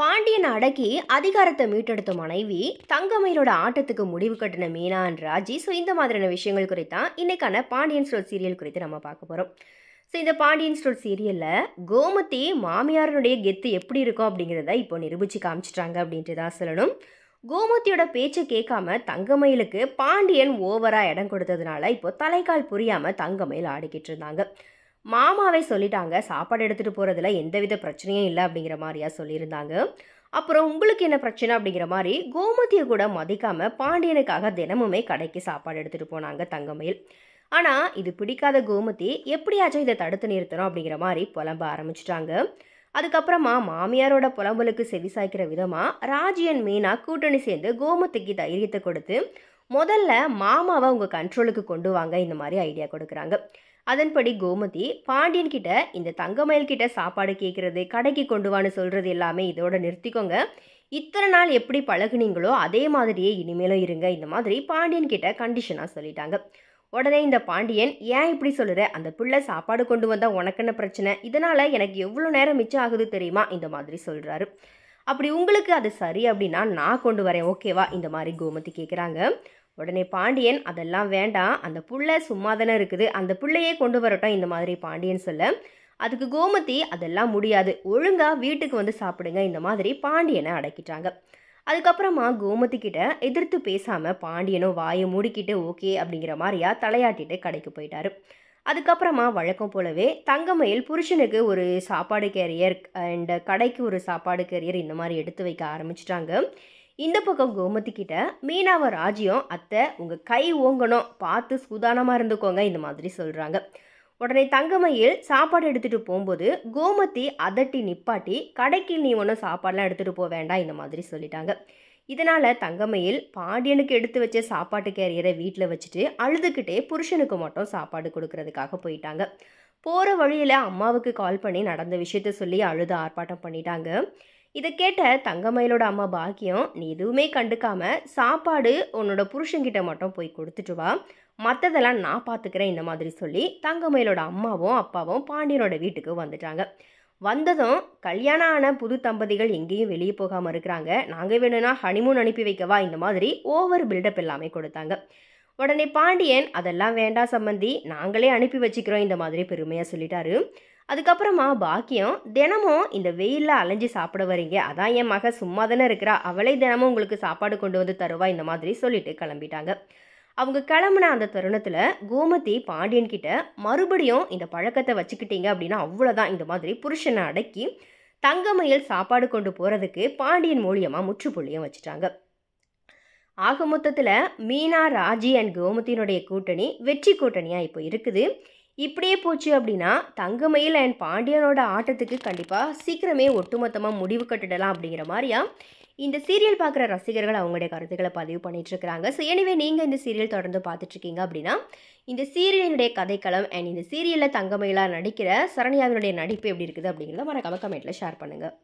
பாண்டியன் அடக்கி அதிகாரத்தை மீட்டெடுத்த மனைவி தங்கமயிலோட ஆட்டத்துக்கு முடிவு கட்டின மீனான் ராஜி ஸோ இந்த மாதிரியான விஷயங்கள் குறித்தான் இன்றைக்கான பாண்டியன் ஸ்டோர் சீரியல் குறித்து நம்ம பார்க்க போகிறோம் ஸோ இந்த பாண்டியன் ஸ்டோர் சீரியலில் கோமதி மாமியாரனுடைய கெத்து எப்படி இருக்கும் அப்படிங்கிறத இப்போ நிரூபித்து காமிச்சிட்டாங்க அப்படின்ட்டு தான் சொல்லணும் கோமதியோட பேச்சை கேட்காம தங்கமயிலுக்கு பாண்டியன் ஓவராக இடம் கொடுத்ததுனால இப்போ தலைக்கால் புரியாமல் தங்கமயில் ஆடிக்கிட்டு இருந்தாங்க மாமாவே சொல்லிட்டாங்க சாப்பாடு எடுத்துகிட்டு போகிறதுல எந்தவித பிரச்சனையும் இல்லை அப்படிங்கிற மாதிரியா சொல்லியிருந்தாங்க அப்புறம் உங்களுக்கு என்ன பிரச்சனை அப்படிங்கிற மாதிரி கோமதியை கூட மதிக்காமல் பாண்டியனுக்காக தினமுமே கடைக்கு சாப்பாடு எடுத்துகிட்டு போனாங்க தங்கமயில் ஆனால் இது பிடிக்காத கோமதி எப்படியாச்சும் இதை தடுத்து நிறுத்தணும் அப்படிங்கிற மாதிரி புலம்ப ஆரம்பிச்சிட்டாங்க அதுக்கப்புறமா மாமியாரோட புலம்பலுக்கு செவிசாய்க்கிற விதமாக ராஜியன் மீனா கூட்டணி சேர்ந்து கோமதிக்கு தைரியத்தை கொடுத்து முதல்ல மாமாவை உங்கள் கண்ட்ரோலுக்கு கொண்டு வாங்க இந்த மாதிரி ஐடியா கொடுக்குறாங்க அதன்படி கோமதி பாண்டியன் கிட்ட இந்த தங்கமயில் கிட்ட சாப்பாடு கேட்குறது கடைக்கு கொண்டு வான்னு சொல்கிறது எல்லாமே இதோட நிறுத்திக்கோங்க இத்தனை நாள் எப்படி பழகுனீங்களோ அதே மாதிரியே இனிமேலும் இருங்க இந்த மாதிரி பாண்டியன் கிட்ட கண்டிஷனாக சொல்லிட்டாங்க உடனே இந்த பாண்டியன் ஏன் இப்படி சொல்லுற அந்த பிள்ளை சாப்பாடு கொண்டு வந்தால் உனக்குன்னு பிரச்சனை இதனால் எனக்கு எவ்வளோ நேரம் மிச்சம் ஆகுது தெரியுமா இந்த மாதிரி சொல்கிறாரு அப்படி உங்களுக்கு அது சரி அப்படின்னா நான் கொண்டு வரேன் ஓகேவா இந்த மாதிரி கோமதி கேட்குறாங்க உடனே பாண்டியன் அதெல்லாம் வேண்டாம் அந்த புள்ளை சும்மா தானே இருக்குது அந்த பிள்ளையே கொண்டு வரட்டும் இந்த மாதிரி பாண்டியன் சொல்ல அதுக்கு கோமதி அதெல்லாம் முடியாது ஒழுங்காக வீட்டுக்கு வந்து சாப்பிடுங்க இந்த மாதிரி பாண்டியனை அடக்கிட்டாங்க அதுக்கப்புறமா கோமதி கிட்ட எதிர்த்து பேசாமல் பாண்டியனும் வாயை மூடிக்கிட்டு ஓகே அப்படிங்கிற மாதிரியா தலையாட்டிட்டு கடைக்கு போயிட்டாரு அதுக்கப்புறமா வழக்கம் போலவே தங்கமயில் புருஷனுக்கு ஒரு சாப்பாடு கேரியர் அண்ட் கடைக்கு ஒரு சாப்பாடு கேரியர் இந்த மாதிரி எடுத்து வைக்க ஆரம்பிச்சிட்டாங்க இந்த பக்கம் கோமதி கிட்ட மீனாவ ராஜ்யம் அத்தை உங்கள் கை ஓங்கணும் பார்த்து சுதானமாக இருந்துக்கோங்க இந்த மாதிரி சொல்கிறாங்க உடனே தங்கமயில் சாப்பாடு எடுத்துகிட்டு போகும்போது கோமதி அதட்டி நிப்பாட்டி கடைக்கு நீ ஒன்றும் சாப்பாடெலாம் எடுத்துகிட்டு போக வேண்டாம் இந்த மாதிரி சொல்லிட்டாங்க இதனால் தங்கமயில் பாண்டியனுக்கு எடுத்து வச்ச சாப்பாட்டு கேரியரை வீட்டில் வச்சுட்டு அழுதுகிட்டே புருஷனுக்கு மட்டும் சாப்பாடு கொடுக்கறதுக்காக போயிட்டாங்க போகிற வழியில் அம்மாவுக்கு கால் பண்ணி நடந்த விஷயத்த சொல்லி அழுது ஆர்ப்பாட்டம் பண்ணிட்டாங்க இதை கேட்ட தங்கமயிலோட அம்மா பாக்கியம் நீ எதுவுமே கண்டுக்காமல் சாப்பாடு உன்னோட புருஷங்கிட்ட மட்டும் போய் கொடுத்துட்டு வா மற்றதெல்லாம் நான் பார்த்துக்கிறேன் இந்த மாதிரி சொல்லி தங்கமயிலோட அம்மாவும் அப்பாவும் பாண்டியனோட வீட்டுக்கு வந்துட்டாங்க வந்ததும் கல்யாணம் ஆன புது தம்பதிகள் எங்கேயும் வெளியே போகாமல் இருக்கிறாங்க நாங்கள் வேணும்னா ஹனிமூன் அனுப்பி வைக்கவா இந்த மாதிரி ஓவர் பில்டப் எல்லாமே கொடுத்தாங்க உடனே பாண்டியன் அதெல்லாம் வேண்டாம் சம்மந்தி நாங்களே அனுப்பி வச்சுக்கிறோம் இந்த மாதிரி பெருமையாக சொல்லிட்டாரு அதுக்கப்புறமா பாக்கியம் தினமும் இந்த வெயிலில் அலைஞ்சு சாப்பிட வரீங்க அதான் என் மக சும்மா தானே இருக்கிறா அவளே தினமும் உங்களுக்கு சாப்பாடு கொண்டு வந்து தருவா இந்த மாதிரி சொல்லிட்டு கிளம்பிட்டாங்க அவங்க கிளம்புன அந்த தருணத்தில் கோமதி பாண்டியன் கிட்ட மறுபடியும் இந்த பழக்கத்தை வச்சுக்கிட்டீங்க அப்படின்னா அவ்வளோதான் இந்த மாதிரி புருஷனை அடக்கி தங்கமயில் சாப்பாடு கொண்டு போகிறதுக்கு பாண்டியன் மூலியமாக முற்றுப்புள்ளியும் வச்சுட்டாங்க ஆக மொத்தத்தில் மீனா ராஜி அண்ட் கோமதியினுடைய கூட்டணி வெற்றி கூட்டணியாக இப்போ இருக்குது இப்படியே போச்சு அப்படின்னா தங்கமயில் அண்ட் பாண்டியனோட ஆட்டத்துக்கு கண்டிப்பாக சீக்கிரமே ஒட்டுமொத்தமாக முடிவு கட்டுடலாம் அப்படிங்கிற மாதிரியா இந்த சீரியல் பார்க்குற ரசிகர்கள் அவங்களுடைய கருத்துக்களை பதிவு பண்ணிகிட்ருக்கிறாங்க ஸோ எனவே நீங்கள் இந்த சீரியல் தொடர்ந்து பார்த்துட்ருக்கீங்க அப்படின்னா இந்த சீரியலினுடைய கதைக்களம் அண்ட் இந்த சீரியலில் தங்கமயிலாக நடிக்கிற சரண்யாவினுடைய நடிப்பு எப்படி இருக்குது அப்படிங்கிறத மறக்காமல் கமெண்ட்டில் ஷேர் பண்ணுங்கள்